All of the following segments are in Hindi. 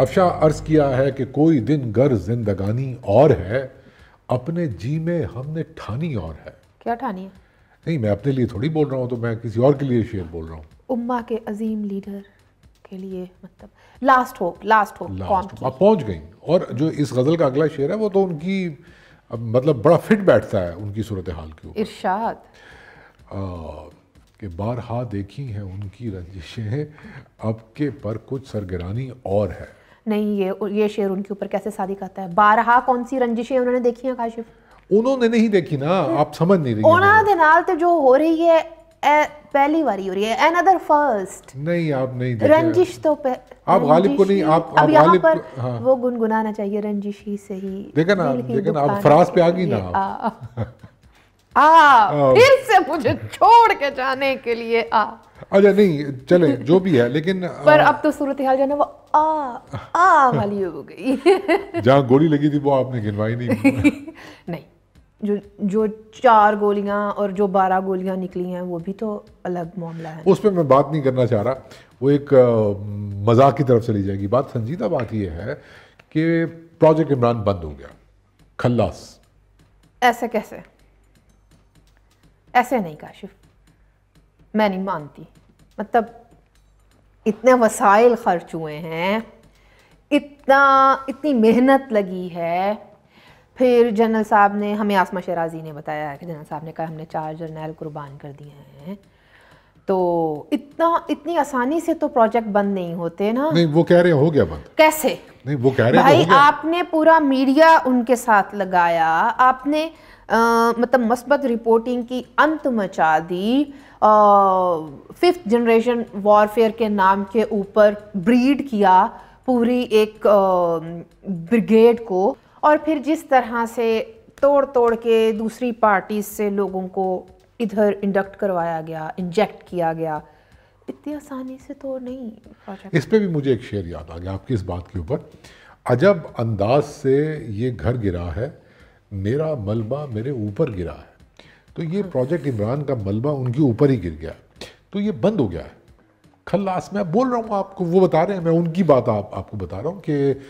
अफशा अर्ज किया है कि कोई दिन गर जिंदगानी और है अपने जी में हमने ठानी और है क्या ठानी है नहीं मैं अपने लिए थोड़ी बोल रहा हूँ तो मैं किसी और के लिए शेयर बोल रहा हूँ उम्मा के अजीम लीडर के लिए मतलब last hope last hope last आप पहुँच गई और जो इस गज़ल का अगला शेर है वो तो उनकी मतलब बड़ा फिट बैठता है उनकी सूरत हाल के ऊपर इरशाद बारहा देखी हैं उनकी रंजिशें अब के पर कुछ सरगरानी और है नहीं ये ये शेर उनके ऊपर कैसे शादी करता है बारहा कौन सी रंजिशें उन्होंने देखी हैं काशिफ उन्होंने नहीं देखी ना हम्म। आप समझ नहीं रही उन्होंने नाल तो जो हो रही है ए, पहली बारी हो रही है अनदर फर्स्ट नहीं आप नहीं देखे रंजिश तो पे आप गालिब को नहीं आप अब यहाँ पर हाँ। वो गुनगुनाना चाहिए रंजिश ही सही देखा ना देखा ना आप फ्रास पे आ गई ना आ oh. फिर से मुझे छोड़ के जाने के लिए आ अच्छा नहीं चले जो भी है लेकिन पर अब तो सूरत हाल जो वो आ आ वाली हो गई जहाँ गोली लगी थी वो आपने गिनवाई नहीं नहीं जो जो चार गोलियां और जो बारह गोलियां निकली हैं वो भी तो अलग मामला है उस पर मैं बात नहीं करना चाह रहा वो एक मजाक की तरफ चली जाएगी बात संजीदा बात यह है कि प्रोजेक्ट इमरान बंद हो गया खल्लास ऐसे कैसे ऐसे नहीं काशिफ मैं नहीं मानती मतलब इतने वसाइल खर्च हुए हैं इतना इतनी मेहनत लगी है फिर जनरल साहब ने हमें आसमा शराजी ने बताया कि जनरल साहब ने कहा हमने चार जर्नैल कुर्बान कर दिए हैं तो इतना इतनी आसानी से तो प्रोजेक्ट बंद नहीं होते ना नहीं वो कह रहे हो गया बंद कैसे नहीं वो कह रहे भाई हो गया। आपने पूरा मीडिया उनके साथ लगाया आपने आ, मतलब मस्बत रिपोर्टिंग की अंत मचा दी फिफ्थ जनरेशन वॉरफेयर के नाम के ऊपर ब्रीड किया पूरी एक ब्रिगेड को और फिर जिस तरह से तोड़ तोड़ के दूसरी पार्टीज से लोगों को इधर इंडक्ट करवाया गया इंजेक्ट किया गया इतनी आसानी से तो नहीं इस पर भी मुझे एक शेर याद आ गया आपकी इस बात के ऊपर अजब अंदाज से ये घर गिरा है मेरा मलबा मेरे ऊपर गिरा है तो ये प्रोजेक्ट इमरान का मलबा उनके ऊपर ही गिर गया तो ये बंद हो गया है खल्लास मैं बोल रहा हूँ आपको वो बता रहे हैं मैं उनकी बात आप, आपको बता रहा हूँ कि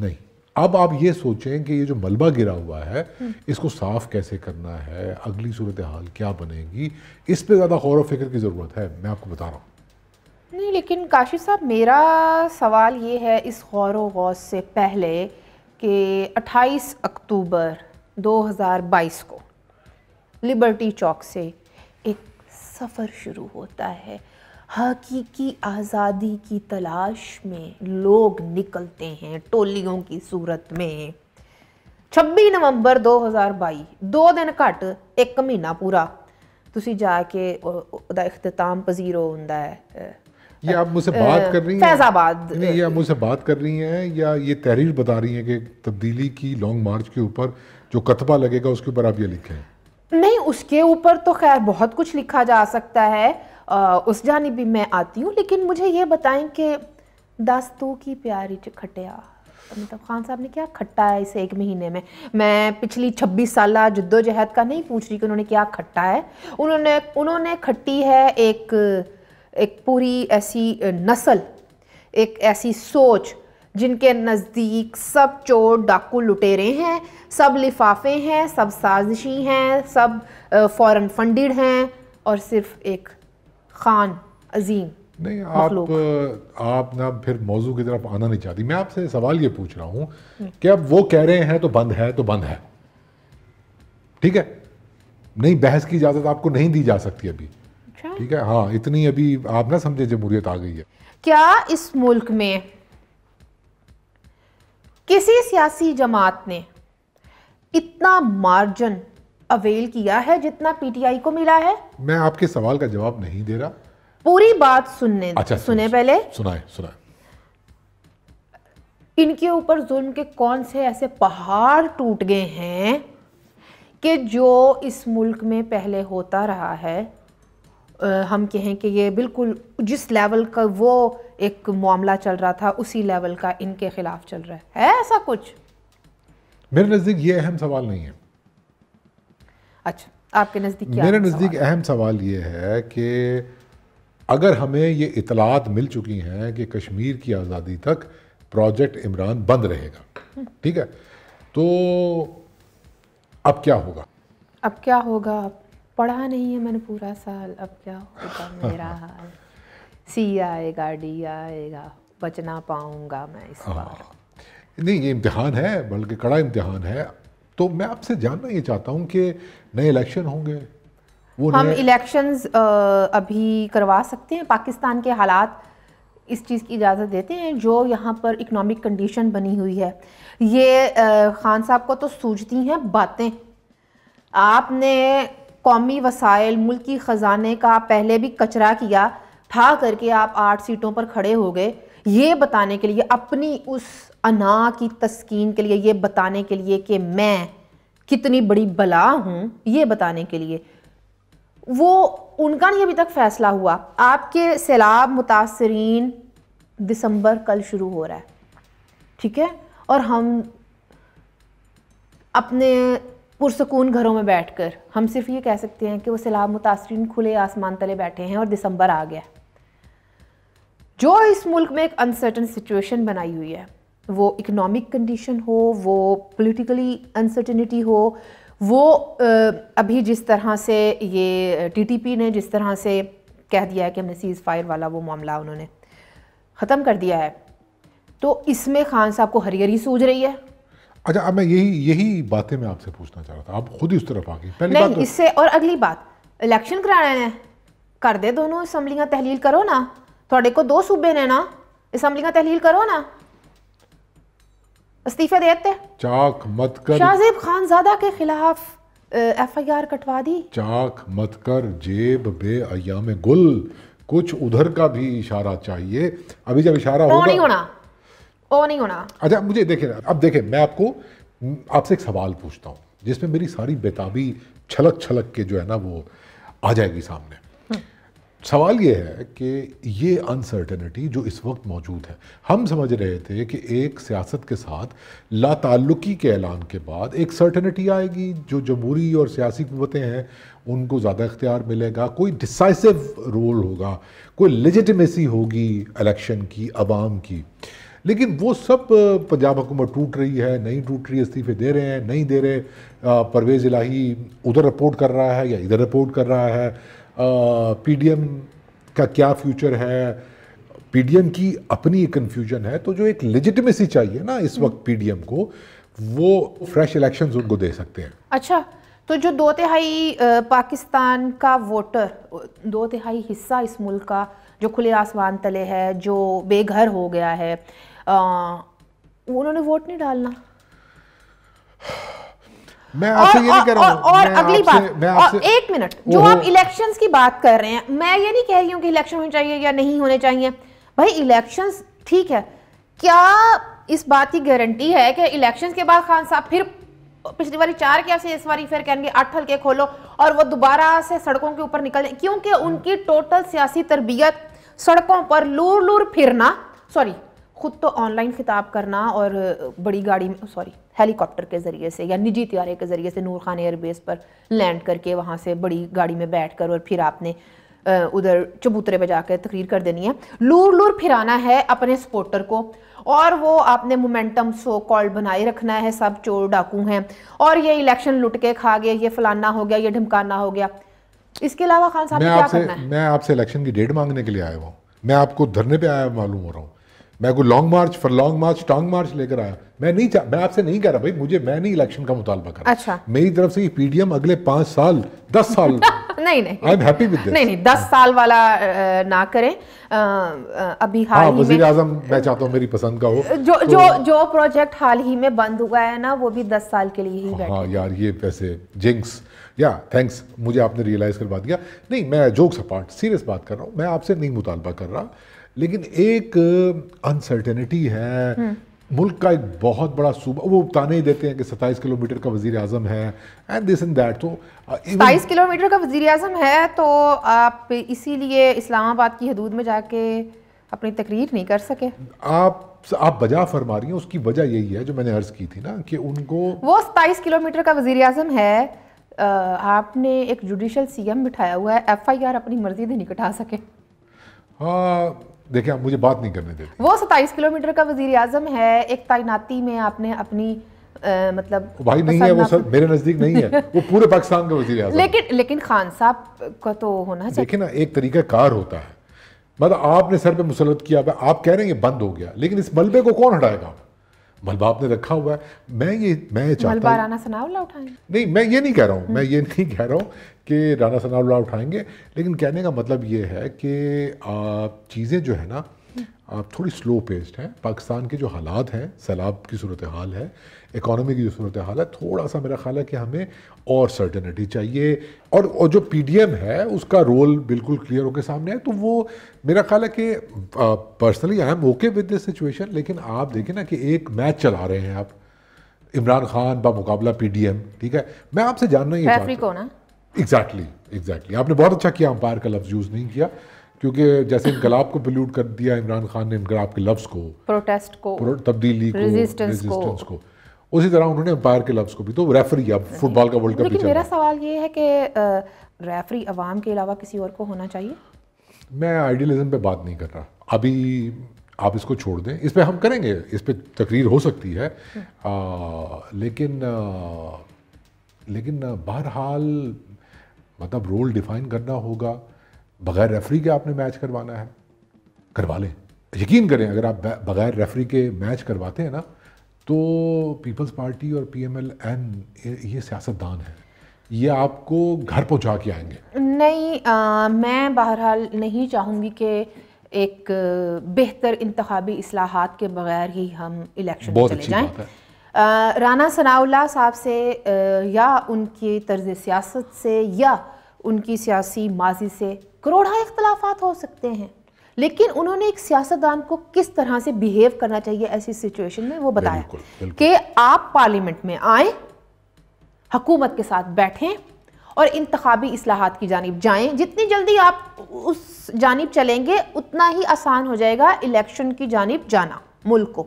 नहीं अब आप ये सोचें कि ये जो मलबा गिरा हुआ है इसको साफ कैसे करना है अगली सूरत हाल क्या बनेगी इस पे ज़्यादा गौर फिक्र की ज़रूरत है मैं आपको बता रहा हूँ नहीं लेकिन काशिफ साहब मेरा सवाल ये है इस गौर व गौस से पहले कि 28 अक्टूबर 2022 को लिबर्टी चौक से एक सफ़र शुरू होता है हकीकी आज़ादी की तलाश में लोग निकलते हैं टोलियों की सूरत में 26 नवंबर 2022 दो दिन घट एक महीना पूरा ਤੁਸੀਂ जाके अख्ताम पजीरो ਇਖਤਤਾਮ ये आप मुझसे बात कर रही हैं फैजाबाद नहीं ये आप मुझसे बात कर रही हैं या ये तहरीर बता रही हैं कि तब्दीली की लॉन्ग मार्च के ऊपर जो कतबा लगेगा उसके ऊपर आप ये लिखें नहीं उसके ऊपर तो खैर बहुत कुछ लिखा जा सकता है आ, उस जानी भी मैं आती हूँ लेकिन मुझे ये बताएं कि दस तो की प्यारी खटिया अमिताभ मतलब खान साहब ने क्या खट्टा है इस एक महीने में मैं पिछली 26 साल जद्दोजहद का नहीं पूछ रही कि उन्होंने क्या खट्टा है उन्होंने उन्होंने खट्टी है एक एक पूरी ऐसी नस्ल एक ऐसी सोच जिनके नज़दीक सब चोर डाकू लुटेरे हैं सब लिफाफे हैं सब साजिशी हैं सब फ़ॉरन फंडेड हैं और सिर्फ एक खान अजीम नहीं आप आप ना फिर मौजू की तरफ आना नहीं चाहती मैं आपसे सवाल ये पूछ रहा हूँ कि अब वो कह रहे हैं तो बंद है तो बंद है ठीक है नहीं बहस की इजाज़त आपको नहीं दी जा सकती अभी अच्छा ठीक है हाँ इतनी अभी आप ना समझे जमहूरियत आ गई है क्या इस मुल्क में किसी सियासी जमात ने इतना मार्जिन अवेल किया है जितना पीटीआई को मिला है मैं आपके सवाल का जवाब नहीं दे रहा पूरी बात सुनने अच्छा सुने पहले सुनाए सुनाए इनके ऊपर जुल्म के कौन से ऐसे पहाड़ टूट गए हैं कि जो इस मुल्क में पहले होता रहा है हम कहें कि ये बिल्कुल जिस लेवल का वो एक मामला चल रहा था उसी लेवल का इनके खिलाफ चल रहा है ऐसा कुछ मेरे नज़दीक ये अहम सवाल नहीं है अच्छा आपके नज़दीक मेरे नज़दीक अहम सवाल ये है कि अगर हमें ये इतलात मिल चुकी हैं कि कश्मीर की आज़ादी तक प्रोजेक्ट इमरान बंद रहेगा ठीक है तो अब क्या होगा अब क्या होगा अब पढ़ा नहीं है मैंने पूरा साल अब क्या होगा मेरा हाल सी आएगा डी आएगा बचना पाऊंगा मैं इस बार हाँ। नहीं ये इम्तिहान है बल्कि कड़ा इम्तिहान है तो मैं आपसे जानना ये चाहता हूँ कि नए इलेक्शन होंगे वो हम इलेक्शंस अभी करवा सकते हैं पाकिस्तान के हालात इस चीज़ की इजाज़त देते हैं जो यहाँ पर इकनॉमिक कंडीशन बनी हुई है ये आ, खान साहब को तो सूझती हैं बातें आपने कौमी वसाइल मुल्क ख़जाने का पहले भी कचरा किया ठा करके आप आठ सीटों पर खड़े हो गए ये बताने के लिए अपनी उस अना की तस्कीन के लिए ये बताने के लिए कि मैं कितनी बड़ी बला हूँ ये बताने के लिए वो उनका नहीं अभी तक फ़ैसला हुआ आपके सैलाब मुतासरीन दिसंबर कल शुरू हो रहा है ठीक है और हम अपने पुरसकून घरों में बैठकर हम सिर्फ ये कह सकते हैं कि वो सैलाब मुतासरीन खुले आसमान तले बैठे हैं और दिसंबर आ गया जो इस मुल्क में एक अनसर्टन सिचुएशन बनाई हुई है वो इकोनॉमिक कंडीशन हो वो पॉलिटिकली अनसर्टनिटी हो वो अभी जिस तरह से ये टीटीपी ने जिस तरह से कह दिया है कि हमने सीज़ फायर वाला वो मामला उन्होंने ख़त्म कर दिया है तो इसमें खान साहब को हरी हरी सूझ रही है अच्छा अब मैं यही यही बातें मैं आपसे पूछना चाह रहा था आप खुद ही उस तरफ आ गई पहली नहीं, बात तो- इससे और अगली बात इलेक्शन कराने हैं कर दे दोनों असम्बलियाँ तहलील करो ना थोड़े को दो सूबे ने ना असम्बलियाँ तहलील करो ना इस्तीफे देते चाक मत कर शाहजेब खान ज्यादा के खिलाफ एफ आई आर कटवा दी चाक मत कर जेब बे अयाम गुल कुछ उधर का भी इशारा चाहिए अभी जब इशारा होगा नहीं होना वो नहीं होना अच्छा मुझे देखे अब देखे मैं आपको आपसे एक सवाल पूछता हूँ जिसमें मेरी सारी बेताबी छलक छलक के जो है ना वो आ जाएगी सामने हम्म। सवाल ये है कि ये अनसर्टेनिटी जो इस वक्त मौजूद है हम समझ रहे थे कि एक सियासत के साथ लाताल्लुकी के ऐलान के बाद एक सर्टेनिटी आएगी जो जमहूरी और सियासी कुतें हैं उनको ज़्यादा इख्तियार मिलेगा कोई डिसाइसिव रोल होगा कोई लेजिटमेसी होगी इलेक्शन की आवाम की लेकिन वो सब पंजाब हुकूमत टूट रही है नहीं टूट रही इस्तीफे दे रहे हैं नहीं दे रहे परवेज़ इलाही उधर रिपोर्ट कर रहा है या इधर रिपोर्ट कर रहा है पीडीएम का क्या फ्यूचर है पीडीएम की अपनी कन्फ्यूजन है तो जो एक लेजिटमेसी चाहिए ना इस वक्त पीडीएम हम्म। को वो फ्रेश इलेक्शन उनको दे सकते हैं अच्छा तो जो दो तिहाई पाकिस्तान का वोटर दो तिहाई हिस्सा इस मुल्क का जो खुले आसमान तले है जो बेघर हो गया है उन्होंने वोट नहीं डालना मैं आपसे ये नहीं कह रहा हूँ और, और अगली बात और एक मिनट जो आप इलेक्शंस की बात कर रहे हैं मैं ये नहीं कह रही हूँ कि इलेक्शन होने चाहिए या नहीं होने चाहिए भाई इलेक्शंस ठीक है क्या इस बात की गारंटी है कि इलेक्शन के बाद खान साहब फिर पिछली बारी चार क्या से इस बारी फिर कहेंगे आठ हल्के खोलो और वो दोबारा से सड़कों के ऊपर निकल जाए क्योंकि उनकी टोटल सियासी तरबियत सड़कों पर लूर लूर फिरना सॉरी ख़ुद तो ऑनलाइन ख़िताब करना और बड़ी गाड़ी में सॉरी हेलीकॉप्टर के ज़रिए से या निजी त्यारे के ज़रिए से नूर खान एयरबेस पर लैंड करके वहाँ से बड़ी गाड़ी में बैठ कर और फिर आपने उधर चबूतरे पर जाकर तकरीर कर देनी है लूर लूर फिराना है अपने सपोर्टर को और वो आपने मोमेंटम सो कॉल्ड बनाए रखना है सब चोर डाकू हैं और ये इलेक्शन लुट के खा गए ये फलाना हो गया ये ढमकाना हो गया इसके अलावा खान साहब क्या करना है मैं आपसे इलेक्शन की डेट मांगने के लिए आया हूँ मैं आपको धरने पे आया मालूम हो रहा हूँ मैं कोई long march for long march tong march लेकर आया मैं नहीं मैं आपसे नहीं कह रहा भाई मुझे मैं नहीं इलेक्शन का मुतालबा कर अच्छा मेरी तरफ से ये पीडीएम अगले पांच साल दस साल नहीं नहीं आई एम हैप्पी विद नहीं नहीं दस हाँ। साल वाला ना करें अभी हाँ, हाल हाँ, वजीर आजम मैं चाहता हूँ मेरी पसंद का हो जो तो, जो जो प्रोजेक्ट हाल ही में बंद हुआ है ना वो भी दस साल के लिए ही हाँ यार ये पैसे जिंक्स या थैंक्स मुझे आपने रियलाइज़ करवा दिया नहीं मैं जोक्स अपार्ट सीरियस बात कर रहा हूँ मैं आपसे नहीं मुतालबा कर रहा लेकिन एक अनसर्टेनिटी uh, है हम्म। मुल्क का एक बहुत बड़ा सूबा वो ताने ही देते हैं कि सत्ताईस किलोमीटर का वजीर आजम है एंड दिस एंड दैट तो uh, सत्ताईस किलोमीटर का वजीर आजम है तो आप इसीलिए इस्लामाबाद की हदूद में जाके अपनी तकरीर नहीं कर सके आप आप बजा फरमा रही हैं उसकी वजह यही है जो मैंने अर्ज की थी ना कि उनको वो सत्ताईस किलोमीटर का वजीर आजम है uh, आपने एक जुडिशल सी बिठाया हुआ है एफ अपनी मर्जी से नहीं कटा सके हाँ देखिए आप मुझे बात नहीं करने देते वो सताइस किलोमीटर का वजीर आजम है एक तैनाती में आपने अपनी आ, मतलब भाई नहीं है वो सर मेरे नज़दीक नहीं है वो पूरे पाकिस्तान का वजीर आजम लेकिन लेकिन खान साहब का तो होना चाहिए देखिए ना एक तरीका कार होता है मतलब आपने सर पे मुसलत किया आप कह रहे हैं ये बंद हो गया लेकिन इस मलबे को कौन हटाएगा मलबाप ने रखा हुआ है मैं ये मैं चाहता हूँ सनाउल्ला उठाएंगे नहीं मैं ये नहीं कह रहा हूँ मैं हम्म। ये नहीं कह रहा हूँ कि राना सनाउल्ला उठाएंगे लेकिन कहने का मतलब ये है कि चीज़ें जो है ना थोड़ी स्लो पेस्ड है पाकिस्तान के जो हालात हैं सैलाब की सूरत हाल है इकोनॉमी की जो सूरत हाल है थोड़ा सा मेरा ख्याल है कि हमें और सर्टनिटी चाहिए और और जो पी डी एम है उसका रोल बिल्कुल क्लियर होकर सामने है तो वो मेरा ख्याल है कि personally I am okay with this situation लेकिन आप देखें ना कि एक मैच चला रहे हैं आप इमरान खान बामुकाबला पी डी एम ठीक है मैं आपसे जानना ही एग्जैक्टली एग्जैक्टली आपने बहुत अच्छा किया अंपायर का लफ्ज़ यूज़ नहीं किया क्योंकि जैसे इनकलाब को पोल्यूट कर दिया इमरान खान ने इनकलाब के लफ्ज़ को प्रोटेस्ट को तब्दीली को रेजिस्टेंस को उसी तरह उन्होंने अंपायर के लफ्ज़ को भी तो रेफरी अब फुटबॉल का वर्ल्ड कप मेरा सवाल ये है कि रेफरी आवाम के अलावा किसी और को होना चाहिए मैं आइडियलिज्म पे बात नहीं कर रहा अभी आप इसको छोड़ दें इस पर हम करेंगे इस पर तकरीर हो सकती है आ, लेकिन आ, लेकिन बहरहाल मतलब रोल डिफाइन करना होगा बगैर रेफरी के आपने मैच करवाना है करवा लें यकीन करें अगर आप बगैर रेफरी के मैच करवाते हैं ना तो पीपल्स पार्टी और पी एम एल एन ये सियासतदान है ये आपको घर पहुंचा के आएंगे नहीं आ, मैं बहरहाल नहीं चाहूँगी कि एक बेहतर इंतबी असलाहत के बगैर ही हम इलेक्शन बहुत चले जाएं। आ, राना सनाउल्ला साहब से आ, या उनकी तर्ज सियासत से या उनकी सियासी माजी से करोड़ा इख्तलाफात हो सकते हैं लेकिन उन्होंने एक सियासतदान को किस तरह से बिहेव करना चाहिए ऐसी सिचुएशन में वो बताया कि आप पार्लियामेंट में आए हकूमत के साथ बैठें और इंतबी असलाहत की जानब जाएं जितनी जल्दी आप उस जानब चलेंगे उतना ही आसान हो जाएगा इलेक्शन की जानब जाना मुल्क को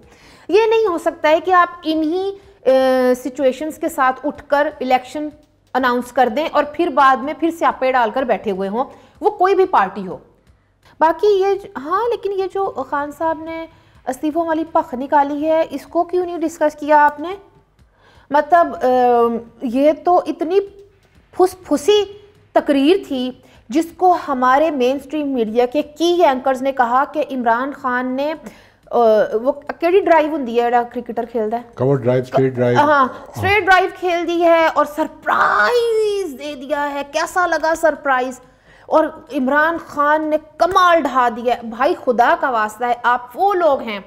ये नहीं हो सकता है कि आप इन्हीं सिचुएशंस के साथ उठकर इलेक्शन अनाउंस कर दें और फिर बाद में फिर स्यापे डालकर बैठे हुए हों वो कोई भी पार्टी हो बाकी ये हाँ लेकिन ये जो खान साहब ने इस्तीफ़ों वाली पख निकाली है इसको क्यों नहीं डिस्कस किया आपने मतलब ये तो इतनी फुसफुसी तकरीर थी जिसको हमारे मेन स्ट्रीम मीडिया के की एंकर्स ने कहा कि इमरान खान ने वो कड़ी ड्राइव होंगी है क्रिकेटर ਕ੍ਰਿਕਟਰ है कवर ड्राइव स्ट्रेट ड्राइव हाँ स्ट्रेट ड्राइव खेल दी है और सरप्राइज दे दिया है कैसा लगा सरप्राइज और इमरान खान ने कमाल ढा दिया भाई खुदा का वास्ता है आप वो लोग हैं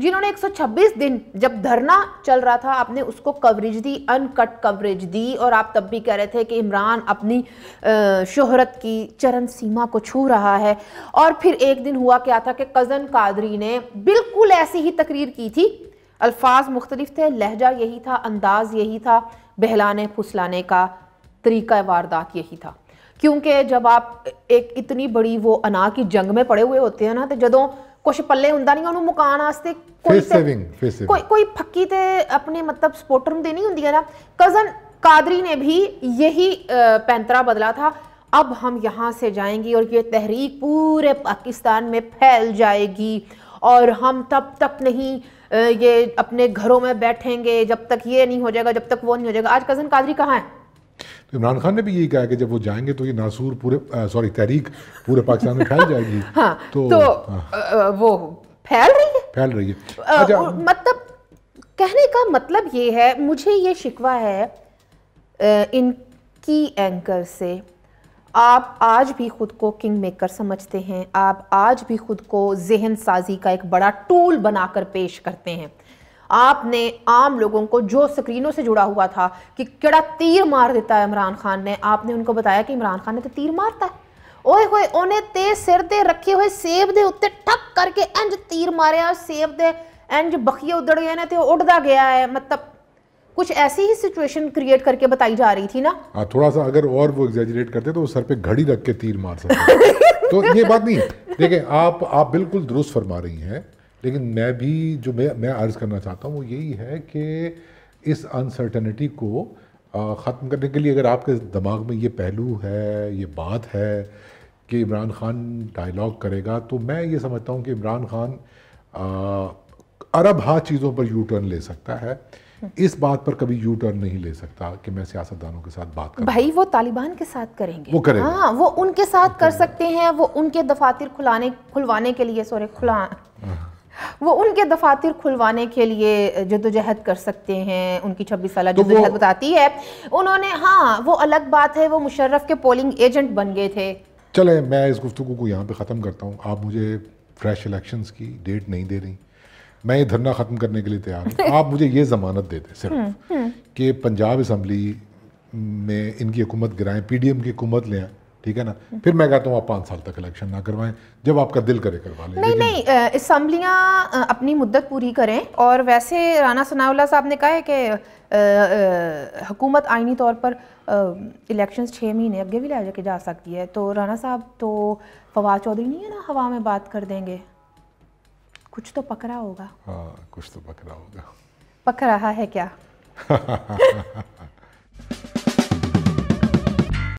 जिन्होंने 126 दिन जब धरना चल रहा था आपने उसको कवरेज दी अनकट कवरेज दी और आप तब भी कह रहे थे कि इमरान अपनी शोहरत की चरण सीमा को छू रहा है और फिर एक दिन हुआ क्या था कि कज़न कादरी ने बिल्कुल ऐसी ही तकरीर की थी अल्फाज मुख्तलिफ थे लहजा यही था अंदाज़ यही था बहलाने फुसलाने का तरीका वारदात यही था क्योंकि जब आप एक इतनी बड़ी वो अना की जंग में पड़े हुए होते हैं ना तो जो कुछ पल हों ਉਹਨੂੰ कोई ਵਾਸਤੇ ਕੋਈ ਸੇਵਿੰਗ ਕੋਈ ਕੋਈ ਫੱਕੀ ਤੇ ਆਪਣੇ ਮਤਲਬ कादरी ने भी यही पैंतरा बदला था अब हम यहाँ से जाएंगे और ये तहरीक पूरे पाकिस्तान में फैल जाएगी और हम तब तक नहीं ये अपने घरों में बैठेंगे जब तक ये नहीं हो जाएगा जब तक वो नहीं हो जाएगा आज कज़न कादरी कहाँ है तो इमरान खान ने भी यही कहा कि जब वो जाएंगे तो ये नासूर पूरे सॉरी तहरीक पूरे पाकिस्तान में फैल जाएगी हाँ, तो, तो आ, हाँ। वो फैल रही है फैल रही है आ, अच्छा, मतलब कहने का मतलब ये है मुझे ये शिकवा है इनकी एंकर से आप आज भी ख़ुद को किंग मेकर समझते हैं आप आज भी ख़ुद को जहन साजी का एक बड़ा टूल बनाकर पेश करते हैं आपने आम लोगों को जो स्क्रीनों से जुड़ा हुआ था कि किड़ा तीर मार देता है इमरान खान ने आपने उनको बताया कि इमरान खान ने तो तीर मारता है ओए होए ਉਹਨੇ ਤੇ ਸਿਰ ਦੇ ਰੱਖੇ ਹੋਏ ਸੇਬ ਦੇ ਉੱਤੇ ਠੱਕ ਕਰਕੇ ਇੰਜ ਤੀਰ ਮਾਰਿਆ सेब दे इंज बखिए उदड़ गए ਨੇ ਤੇ ਉੱਡਦਾ गया है मतलब कुछ ऐसी ही सिचुएशन क्रिएट करके बताई जा रही थी ना आ, हाँ, थोड़ा सा अगर और वो एग्जेजरेट करते तो वो सर पे घड़ी रख के तीर मार सकते तो ये बात नहीं देखिए आप आप बिल्कुल दुरुस्त फरमा रही हैं लेकिन मैं भी जो मैं मैं अर्ज़ करना चाहता हूँ वो यही है कि इस अनसर्टनिटी को ख़त्म करने के लिए अगर आपके दिमाग में ये पहलू है ये बात है कि इमरान खान डायलॉग करेगा तो मैं ये समझता हूँ कि इमरान खान अरब हाँ चीज़ों पर यू टर्न ले सकता है इस बात पर कभी यू टर्न नहीं ले सकता कि मैं सियासतदानों के साथ बात करूं भाई वो तालिबान के साथ करेंगे वो करेंगे हाँ वो उनके साथ कर सकते हैं वो उनके दफातर खुलाने खुलवाने के लिए सॉरी खुला वो उनके दफातर खुलवाने के लिए जदोजहद कर सकते हैं उनकी छब्बीस साल तो जदोजहद बताती है उन्होंने हाँ वो अलग बात है वो मुशर्रफ के पोलिंग एजेंट बन गए थे चले मैं इस गुफ्तु को यहाँ पे ख़त्म करता हूँ आप मुझे फ्रेश इलेक्शंस की डेट नहीं दे रही मैं ये धरना ख़त्म करने के लिए तैयार हूँ आप मुझे ये ज़मानत दे दें सिर्फ हम्म, हम्म। कि पंजाब इसम्बली में इनकी हुकूमत गिराएं पी की हुकूमत लें ठीक है ना फिर मैं कहता हूँ आप पाँच साल तक इलेक्शन ना करवाएं जब आपका दिल करे करवा लें नहीं नहीं असम्बलियाँ अपनी मुद्दत पूरी करें और वैसे राना सनाउल्ला साहब ने कहा है कि हुकूमत आइनी तौर पर इलेक्शंस छः महीने अगे भी ले जा सकती है तो राना साहब तो फवाद चौधरी नहीं है ना हवा में बात कर देंगे कुछ तो पकड़ा होगा हाँ कुछ तो पकड़ा होगा पक रहा है क्या